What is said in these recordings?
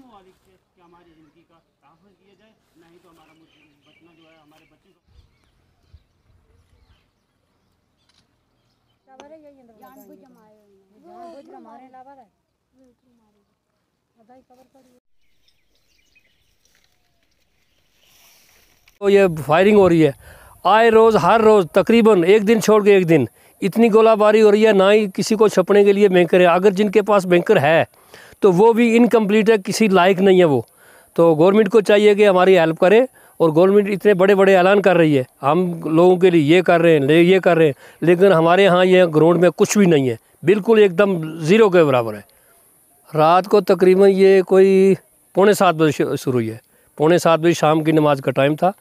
ममालिक से कि हमारी ज़िंदगी का तहफ़ किया जाए नहीं तो हमारा बचना जो है हमारे बच्चे का तो ये फायरिंग हो रही है आए रोज़ हर रोज़ तकरीबन एक दिन छोड़ के एक दिन इतनी गोलाबारी हो रही है ना ही किसी को छपने के लिए बैंकर है अगर जिनके पास बैंकर है तो वो भी इनकम्प्लीट है किसी लायक नहीं है वो तो गवर्नमेंट को चाहिए कि हमारी हेल्प करे और गवर्नमेंट इतने बड़े बड़े ऐलान कर रही है हम लोगों के लिए ये कर रहे हैं ये कर रहे हैं लेकिन हमारे यहाँ ये ग्राउंड में कुछ भी नहीं है बिल्कुल एकदम ज़ीरो के बराबर है रात को तकरीबन ये कोई पौने सात बजे शुरू हुई है पौने सात बजे शाम की नमाज़ का टाइम था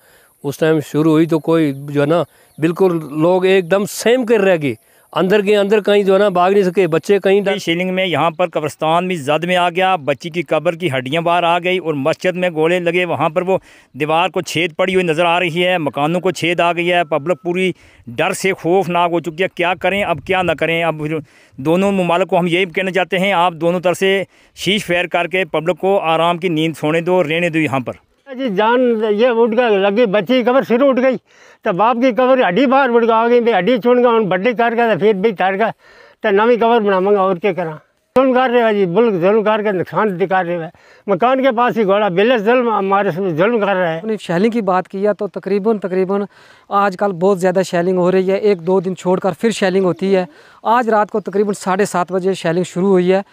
उस टाइम शुरू हुई तो कोई जो है ना बिल्कुल लोग एकदम सेम कर रह गए अंदर के अंदर कहीं जो है ना भाग नहीं सके बच्चे कहीं डर शीलिंग में यहाँ पर कब्रस्तान भी जद में आ गया बच्ची की कब्र की हड्डियाँ बाहर आ गई और मस्जिद में गोले लगे वहाँ पर वो दीवार को छेद पड़ी हुई नज़र आ रही है मकानों को छेद आ गई है पब्लिक पूरी डर से खौफनाक हो चुकी है क्या करें अब क्या ना करें अब दोनों ममालक को हम यही कहना चाहते हैं आप दोनों तरफ से शीश फेर करके पब्लिक को आराम की नींद सोने दो रहने दो यहाँ पर जी जान ये उठ गया लगी बच्ची की कबर सिर उठ गई तो बाप की कबर हड्डी बाहर उठ आ गई भाई हड्डी चुन गया बड्डी कर गया तो फिर भी तर गया तो नवी कबर बनावांगा और क्या करा जुलम कर रहे जी बुल्क जुल्म करके नुकसान दिखा रहे हैं मकान के पास ही घोड़ा बेलस जुलम हमारे जुल्म कर रहा है शैलिंग की बात किया तो तकरीबन तकरीबन आजकल बहुत ज़्यादा शैलिंग हो रही है एक दो दिन छोड़कर फिर शैलिंग होती है आज रात को तकरीबन साढ़े सात बजे शैलिंग शुरू हुई है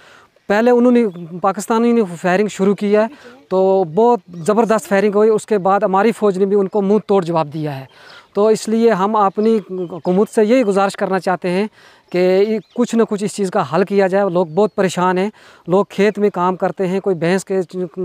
पहले उन्होंने पाकिस्तानी ने फायरिंग शुरू की है तो बहुत ज़बरदस्त फायरिंग हुई उसके बाद हमारी फ़ौज ने भी उनको मुंह तोड़ जवाब दिया है तो इसलिए हम अपनी हुकूमत से यही गुजारिश करना चाहते हैं कि कुछ ना कुछ इस चीज़ का हल किया जाए लोग बहुत परेशान हैं लोग खेत में काम करते हैं कोई भैंस के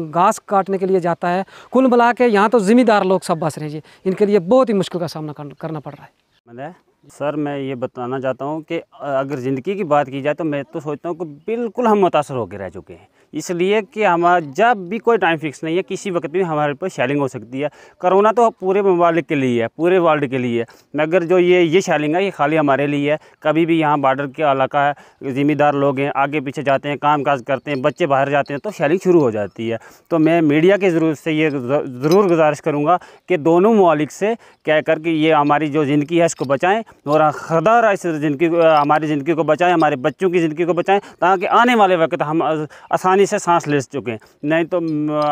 घास काटने के लिए जाता है कुल मिला के यहाँ तो ज़िम्मेदार लोग सब बस रहे हैं जी इनके लिए बहुत ही मुश्किल का सामना करना पड़ रहा है मतलब सर मैं ये बताना चाहता हूँ कि अगर ज़िंदगी की बात की जाए तो मैं तो सोचता हूँ कि बिल्कुल हम मुतासर होकर रह चुके हैं इसलिए कि हमारा जब भी कोई टाइम फिक्स नहीं है किसी वक्त भी हमारे पर शैलिंग हो सकती है करोना तो पूरे ममालिक के लिए है पूरे वर्ल्ड के लिए है मगर जो ये ये शैलिंग है ये खाली हमारे लिए है कभी भी यहाँ बॉर्डर के इलाका है ज़िम्मेदार लोग हैं आगे पीछे जाते हैं काम काज करते हैं बच्चे बाहर जाते हैं तो शैलिंग शुरू हो जाती है तो मैं मीडिया के ज़रूर से ये ज़रूर गुजारिश करूँगा कि दोनों ममालिक से कह कर ये हमारी जो ज़िंदगी है इसको बचाएँ और खुदा इस ज़िंदगी हमारी ज़िंदगी को बचाएं हमारे बच्चों की ज़िंदगी को बचाएं ताकि आने वाले वक्त हम आसानी से सांस ले चुके नहीं तो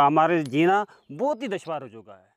हमारे जीना बहुत ही दुशवार हो चुका है